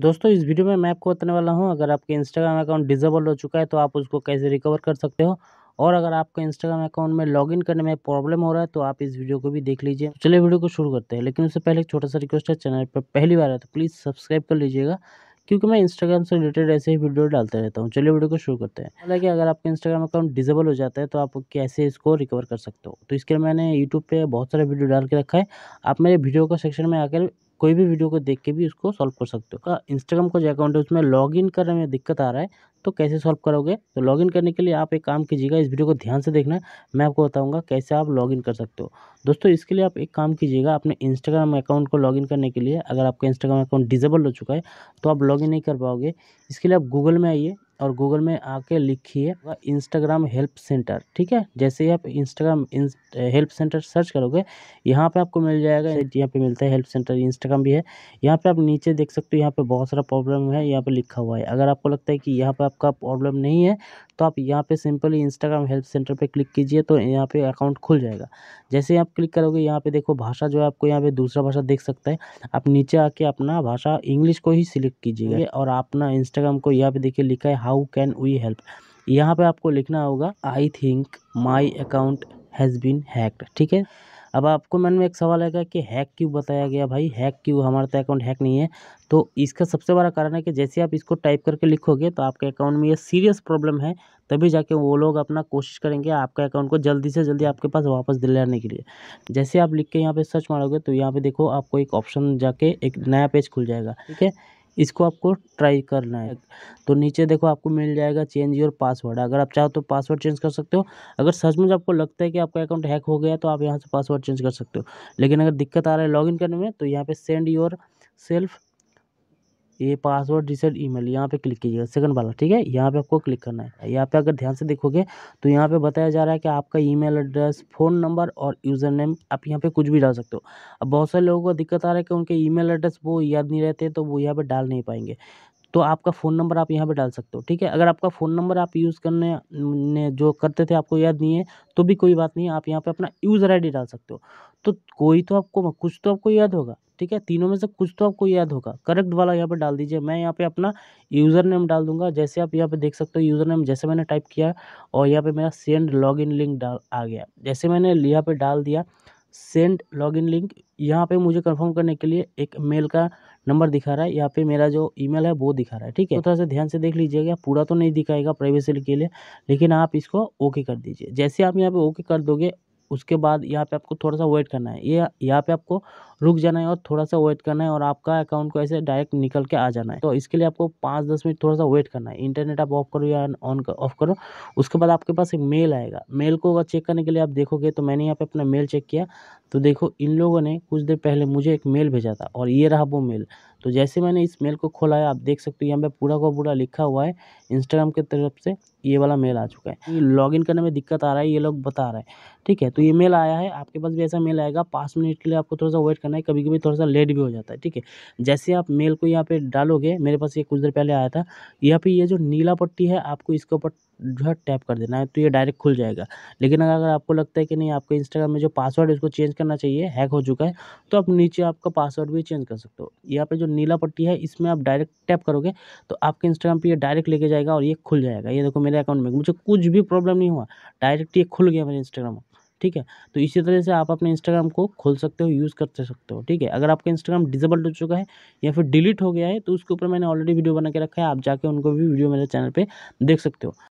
दोस्तों इस वीडियो में मैं आपको बताने वाला हूं अगर आपके इंस्टाग्राम अकाउंट डिजेबल हो चुका है तो आप उसको कैसे रिकवर कर सकते हो और अगर आपका इंस्टाग्राम अकाउंट में लॉगिन करने में प्रॉब्लम हो रहा है तो आप इस वीडियो को भी देख लीजिए तो चलिए वीडियो को शुरू करते हैं लेकिन उससे पहले एक छोटा सा रिक्वेस्ट है चैनल पर पहली बार है तो प्लीज़ सब्सक्राइब कर लीजिएगा क्योंकि मैं इंस्टाग्राम से रिलेटेड ऐसे ही वीडियो डालते रहता हूँ चलिए वीडियो को शुरू करते हैं हालांकि अगर आपका इंस्टाग्राम अकाउंट डिजेबल हो जाता है तो आप कैसे इसको रिकवर कर सकते हो तो इसके लिए मैंने यूट्यूब पर बहुत सारे वीडियो डाल के रखा है आप मेरे वीडियो को सेक्शन में आकर कोई भी वीडियो को देख के भी उसको सॉल्व कर सकते हो का इंस्टाग्राम का जो अकाउंट है उसमें लॉगिन करने में दिक्कत आ रहा है तो कैसे सॉल्व करोगे तो लॉगिन करने के लिए आप एक काम कीजिएगा इस वीडियो को ध्यान से देखना मैं आपको बताऊंगा कैसे आप लॉगिन कर सकते हो दोस्तों इसके लिए आप एक काम कीजिएगा अपने इंस्टाग्राम अकाउंट को लॉगिन करने के लिए अगर आपका इंस्टाग्राम अकाउंट डिजेबल हो चुका है तो आप लॉगिन नहीं कर पाओगे इसके लिए आप गूगल में आइए और गूगल में आके लिखिए इंस्टाग्राम हेल्प सेंटर ठीक है जैसे ही आप इंस्टाग्राम हेल्प सेंटर सर्च करोगे यहाँ पे आपको मिल जाएगा यहाँ पे मिलता है हेल्प सेंटर इंस्टाग्राम भी है यहाँ पे आप नीचे देख सकते हो यहाँ पे बहुत सारा प्रॉब्लम है यहाँ पे लिखा हुआ है अगर आपको लगता है कि यहाँ पे आपका प्रॉब्लम नहीं है तो आप यहाँ पे सिंपली इंस्टाग्राम हेल्प सेंटर पे क्लिक कीजिए तो यहाँ पे अकाउंट खुल जाएगा जैसे आप क्लिक करोगे यहाँ पे देखो भाषा जो है आपको यहाँ पे दूसरा भाषा देख सकता है आप नीचे आके अपना भाषा इंग्लिश को ही सिलेक्ट कीजिएगा और अपना इंस्टाग्राम को यहाँ पे देखिए लिखा है हाउ कैन वी हेल्प यहाँ पर आपको लिखना होगा I think my account has been hacked ठीक है अब आपको मन में एक सवाल आएगा कि हैक क्यों बताया गया भाई हैक क्यों हमारा तो अकाउंट हैक नहीं है तो इसका सबसे बड़ा कारण है कि जैसे आप इसको टाइप करके लिखोगे तो आपके अकाउंट में ये सीरियस प्रॉब्लम है तभी जाके वो लोग अपना कोशिश करेंगे आपके अकाउंट को जल्दी से जल्दी आपके पास वापस दिलाने के लिए जैसे आप लिख के यहाँ पर सर्च मारोगे तो यहाँ पे देखो आपको एक ऑप्शन जाके एक नया पेज खुल जाएगा ठीक है इसको आपको ट्राई करना है तो नीचे देखो आपको मिल जाएगा चेंज योर पासवर्ड अगर आप चाहो तो पासवर्ड चेंज कर सकते हो अगर सच में आपको लगता है कि आपका अकाउंट हैक हो गया तो आप यहाँ से पासवर्ड चेंज कर सकते हो लेकिन अगर दिक्कत आ रहा है लॉगिन करने में तो यहाँ पर सेंड योर सेल्फ ये पासवर्ड रिसेट ईमेल यहाँ पर क्लिक कीजिएगा सेकंड वाला ठीक है यहाँ पे आपको क्लिक करना है यहाँ पे अगर ध्यान से देखोगे तो यहाँ पे बताया जा रहा है कि आपका ईमेल एड्रेस फ़ोन नंबर और यूज़र नेम आप यहाँ पे कुछ भी डाल सकते हो अब बहुत सारे लोगों को दिक्कत आ रहा है कि उनके मेल एड्रेस वो याद नहीं रहते तो वो यहाँ पर डाल नहीं पाएंगे तो आपका फ़ोन नंबर आप यहाँ पे डाल सकते हो ठीक है अगर आपका फ़ोन नंबर आप यूज़ करने ने जो करते थे आपको याद नहीं है तो भी कोई बात नहीं आप यहाँ पे अपना यूज़र आईडी डाल सकते हो तो कोई तो आपको कुछ तो आपको याद होगा ठीक है तीनों में से कुछ तो आपको याद होगा करेक्ट वाला यहाँ पर डाल दीजिए मैं यहाँ पे अपना यूज़र नेम डाल दूंगा जैसे आप यहाँ पे देख सकते हो यूज़र नेम जैसे मैंने टाइप किया और यहाँ पे मेरा सेंड लॉगिन लिंक डाल आ गया जैसे मैंने यहाँ पे डाल दिया सेंड लॉगिन लिंक यहाँ पे मुझे कंफर्म करने के लिए एक मेल का नंबर दिखा रहा है यहाँ पे मेरा जो ईमेल है वो दिखा रहा है ठीक है तो थोड़ा सा ध्यान से देख लीजिएगा पूरा तो नहीं दिखाएगा प्राइवेसी के लिए लेकिन आप इसको ओके कर दीजिए जैसे आप यहाँ पे ओके कर दोगे उसके बाद यहाँ पे आपको थोड़ा सा वेट करना है ये यहाँ पे आपको रुक जाना है और थोड़ा सा वेट करना है और आपका अकाउंट को ऐसे डायरेक्ट निकल के आ जाना है तो इसके लिए आपको पाँच दस मिनट थोड़ा सा वेट करना है इंटरनेट आप ऑफ करो या ऑन ऑफ करो उसके बाद आपके पास एक मेल आएगा मेल को अगर चेक करने के लिए आप देखोगे तो मैंने यहाँ पे अपना मेल चेक किया तो देखो इन लोगों ने कुछ देर पहले मुझे एक मेल भेजा था और ये रहा वो मेल तो जैसे मैंने इस मेल को खोला है आप देख सकते हो यहाँ पे पूरा का पूरा लिखा हुआ है इंस्टाग्राम की तरफ से ये वाला मेल आ चुका है लॉगिन करने में दिक्कत आ रहा है ये लोग बता रहे हैं ठीक है तो ये मेल आया है आपके पास भी ऐसा मेल आएगा पाँच मिनट के लिए आपको थोड़ा सा वेट करना है कभी कभी थोड़ा सा लेट भी हो जाता है ठीक है जैसे आप मेल को यहाँ पे डालोगे मेरे पास ये कुछ देर पहले आया था यहाँ पे ये जो नीला पट्टी है आपको इसके ऊपर जो है टैप कर देना है तो ये डायरेक्ट खुल जाएगा लेकिन अगर आपको लगता है कि नहीं आपके इंस्टाग्राम में जो पासवर्ड है उसको चेंज करना चाहिए हैक हो चुका है तो आप नीचे आपका पासवर्ड भी चेंज कर सकते हो यहाँ पे जो नीला पट्टी है इसमें आप डायरेक्ट टैप करोगे तो आपके इंस्टाग्राम पर यह डायरेक्ट लेके जाएगा और ये खुल जाएगा ये देखो मेरे अकाउंट में मुझे कुछ भी प्रॉब्लम नहीं हुआ डायरेक्ट ये खुल गया मेरे इंस्टाग्राम ठीक है तो इसी तरह से आप अपने इंस्टाग्राम को खोल सकते हो यूज़ कर सकते हो ठीक है अगर आपका इंस्टाग्राम डिजेबल हो चुका है या फिर डिलीट हो गया है तो उसके ऊपर मैंने ऑलरेडी वीडियो बना के रखा है आप जाके उनको भी वीडियो मेरे चैनल पर देख सकते हो